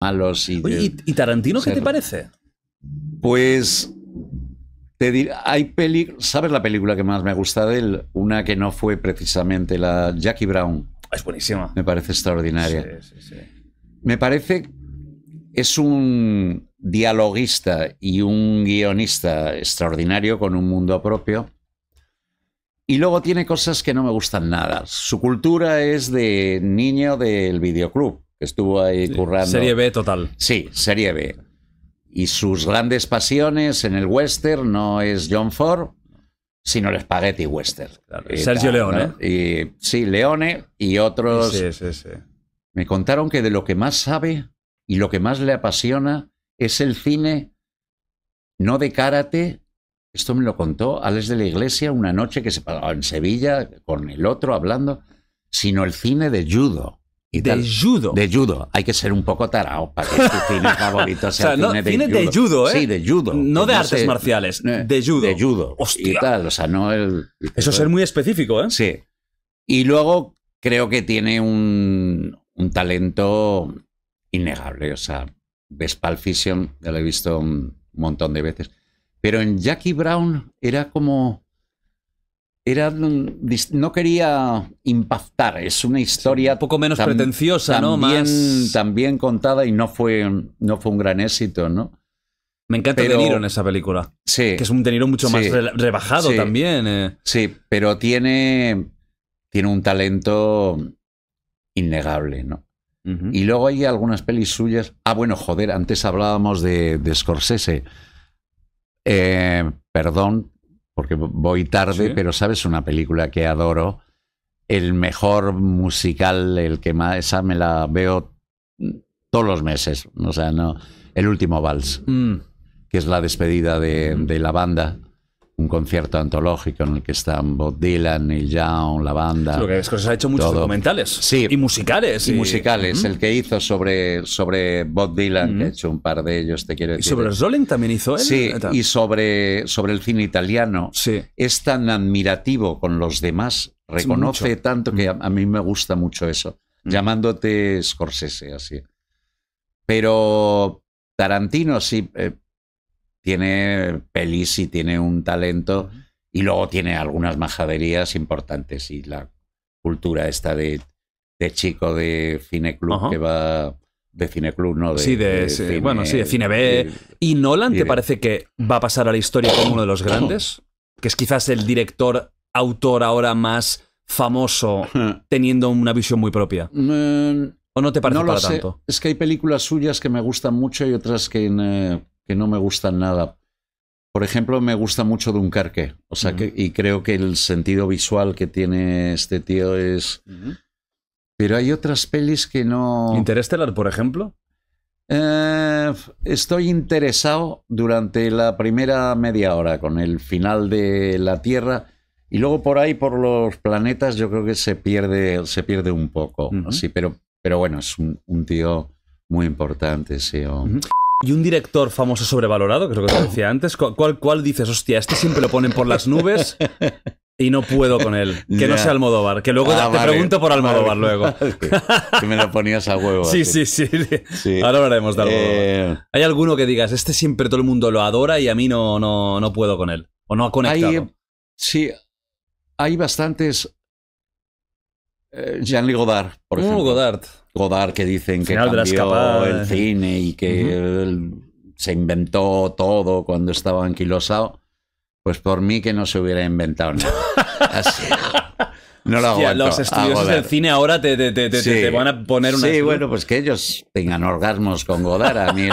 A y, Oye, ¿y, Tarantino qué te parece? Pues te diré, hay peli, ¿sabes la película que más me gusta de él? Una que no fue precisamente la Jackie Brown. Ah, es buenísima. Me parece extraordinaria. Me parece es un dialoguista y un guionista extraordinario con un mundo propio. Y luego tiene cosas que no me gustan nada. Su cultura es de niño del videoclub. Estuvo ahí currando. Serie B total. Sí, Serie B. Y sus grandes pasiones en el western no es John Ford, sino el Spaghetti Western. Eh, Sergio Leone. Y, sí, Leone y otros. Sí, sí, sí. Me contaron que de lo que más sabe y lo que más le apasiona es el cine, no de karate. Esto me lo contó Alex de la Iglesia una noche que se pasaba en Sevilla con el otro hablando, sino el cine de judo de judo. De judo. Hay que ser un poco tarao para que su cine favorito sea o sea, no, cine, de, judo. de ¿eh? Sí, de judo. No de pues artes marciales, eh, de judo. De judo. Hostia. o sea, no el... Eso es ser muy específico, ¿eh? Sí. Y luego creo que tiene un, talento innegable. O sea, Vespal Fission, ya lo he visto un montón de veces. Pero en Jackie Brown era como no quería impactar, es una historia... Un poco menos pretenciosa, ¿no? También, Más... también contada y no fue, no fue un gran éxito, ¿no? Me encanta pero, en esa película. Sí. Que es un De mucho más rebajado también. Eh. Sí, pero tiene, tiene un talento innegable, ¿no? Y luego hay algunas pelis suyas. Ah, bueno, joder, antes hablábamos de, de Scorsese. Eh, perdón, porque voy tarde, pero sabes una película que adoro, el mejor musical, el que más, esa me la veo todos los meses, o sea, no, el último vals, mm. que es la despedida de mm. la banda un concierto antológico en el que están Bob Dylan, Neil Young, la banda. Lo es ha hecho muchos documentales. Y musicales. Y, musicales. El que hizo sobre, sobre Bob Dylan, ha hecho un par de ellos, te quiero decir. Y sobre Rolling también hizo él. Sí, ah, y sobre, sobre el cine italiano. Sí. Es tan admirativo con los demás, reconoce tanto que a, mí me gusta mucho eso. Llamándote Scorsese, así. Pero Tarantino sí, eh, tiene pelis y tiene un talento y luego tiene algunas majaderías importantes y la cultura esta de, chico de cineclub que va de cineclub, ¿no? De, sí, de, bueno, sí, de cine B. ¿Y Nolan te parece que va a pasar a la historia como uno de los grandes? Que es quizás el director, autor ahora más famoso, teniendo una visión muy propia. Mm, ¿O no te parece no lo sé. tanto? Es que hay películas suyas que me gustan mucho y otras que... Eh, que no me gustan nada. Por ejemplo, me gusta mucho Dunkerque. O sea, que, y creo que el sentido visual que tiene este tío es. Pero hay otras pelis que no. ¿Interestelar, por ejemplo? Eh, estoy interesado durante la primera media hora con el final de la Tierra. Y luego por ahí, por los planetas, yo creo que se pierde, se pierde un poco. Sí, pero, pero bueno, es un, tío muy importante, sí. Y un director famoso sobrevalorado, que es lo que te decía antes, ¿cuál, cuál dices, hostia, este siempre lo ponen por las nubes y no puedo con él? Que no sea Almodóvar, que luego ah, te pregunto por Almodóvar luego. Que me lo ponías a huevo. Sí, sí, sí, Ahora hablaremos de Almodóvar. Eh. ¿Hay alguno que digas, este siempre todo el mundo lo adora y a mí no, no, no puedo con él? ¿O no ha conectado? sí, hay bastantes. Eh, jean luc Godard, por uh, Godard. Godard que dicen que cambió el cine y que se inventó todo cuando estaba anquilosado, pues por mí que no se hubiera inventado Así, no lo aguanto, Los ah, estudios del cine ahora te, van a poner una... Sí, bueno, pues que ellos tengan orgasmos con Godard. A mí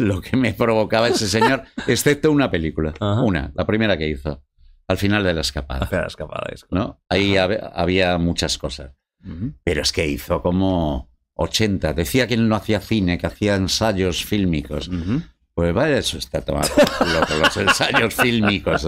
lo que me provocaba ese señor, excepto una película, una, la primera que hizo, al final de la escapada. La escapada, ¿no? Ahí había muchas cosas. Pero es que hizo como 80. Decía que él no hacía cine, que hacía ensayos fílmicos. Pues vaya, eso está tomando los ensayos fílmicos.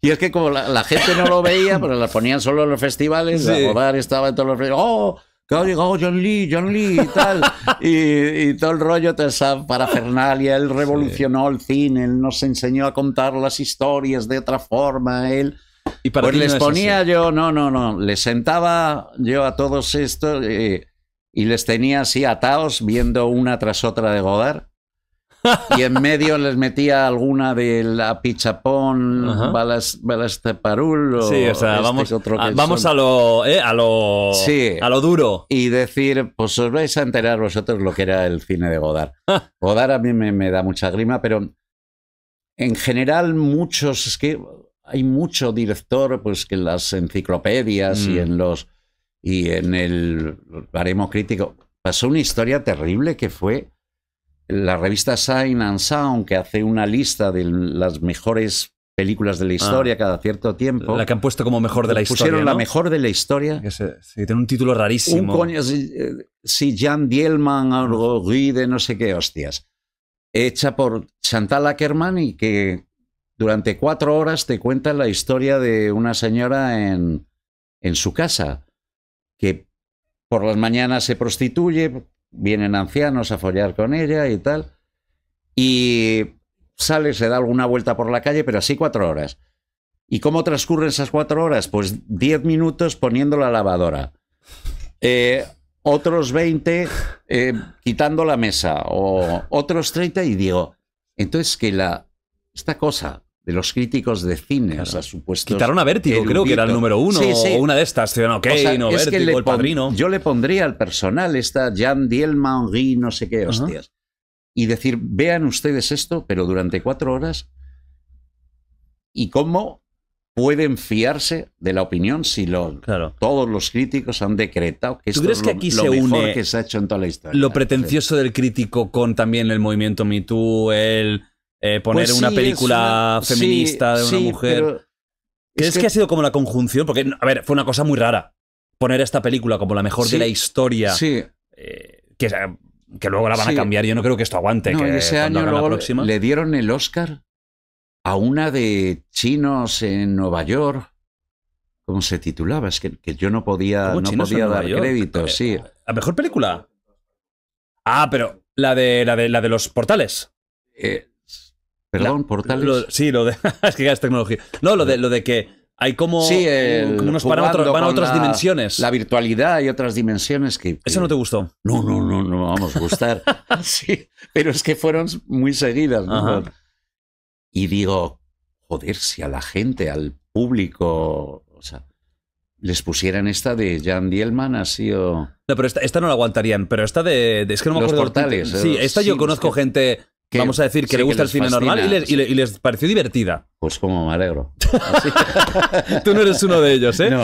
Y es que como la, gente no lo veía, pero pues la ponían solo en los festivales, estaba en todos los festivales. ¡Oh! que John Lee, John Lee y tal. y, todo el rollo, ...para esa parafernalia. Él revolucionó el cine, él nos enseñó a contar las historias de otra forma. Él ¿Y pues les ponía yo, no, no, no, les sentaba yo a todos estos eh, y les tenía así atados viendo una tras otra de Godard. y en medio les metía alguna de la Pichapón, Balas, balas de Parul, o sí, o sea, este vamos, a, vamos a lo, eh, a lo, a lo duro. Y decir, pues os vais a enterar vosotros lo que era el cine de Godard. Godard a mí me, me da mucha grima, pero en general muchos, es que hay mucho director, pues que en las enciclopedias y mm. en los y en el baremo crítico pasó una historia terrible que fue la revista Sign and Sound que hace una lista de las mejores películas de la ah. historia cada cierto tiempo. La que han puesto como mejor de la historia. Pusieron la mejor de la historia. tiene un título rarísimo. Un coño, si, eh, Jan Dielman, algo de no sé qué hostias. Hecha por Chantal Ackerman y que durante cuatro horas te cuentan la historia de una señora en, su casa, que por las mañanas se prostituye, vienen ancianos a follar con ella y tal, y sale, se da alguna vuelta por la calle, pero así cuatro horas. ¿Y cómo transcurren esas cuatro horas? Pues diez minutos poniendo la lavadora. Eh, otros 20 eh, quitando la mesa, o otros 30 y digo, entonces que la, esta cosa de los críticos de cine, claro. Quitaron a Vértigo, creo que era el número uno, o una de estas. Ciudadano no, o no, Vértigo, el padrino. Yo le pondría al personal esta jean Dielman, Guy, no sé qué, hostias. Y decir, vean ustedes esto, pero durante cuatro horas, y cómo pueden fiarse de la opinión si lo, todos los críticos han decretado que esto crees es lo, que aquí mejor que se ha hecho en toda la historia. Lo pretencioso del crítico con también el movimiento Me Too, el eh, poner pues una película feminista de una mujer. ¿Crees es que... ha sido como la conjunción? Porque, a ver, fue una cosa muy rara. Poner esta película como la mejor de la historia. Sí. Eh, que, que, luego la van a cambiar. Yo no creo que esto aguante. ese año la próxima... le dieron el Oscar a una de chinos en Nueva York. ¿Cómo se titulaba? Es que, yo no podía, no podía dar crédito, eh, sí. ¿La mejor película? Ah, pero la de, la de, la de los portales. Eh, Perdón, portales. sí, lo de. es que ya es tecnología. No, lo de, lo de que hay como, sí, el, unos parámetros, van a otras dimensiones. La virtualidad y otras dimensiones que, ¿Eso no te gustó? No, no, no, no vamos a gustar. sí, pero es que fueron muy seguidas. Y digo, joder, si a la gente, al público, o sea, les pusieran esta de Jan Dielman así o... No, pero esta, no la aguantarían, pero esta de... es que no me Los portales. Sí, eh, esta yo conozco gente vamos a decir, que le gusta el cine normal y les, pareció divertida. Pues como me alegro. Tú no eres uno de ellos, ¿eh?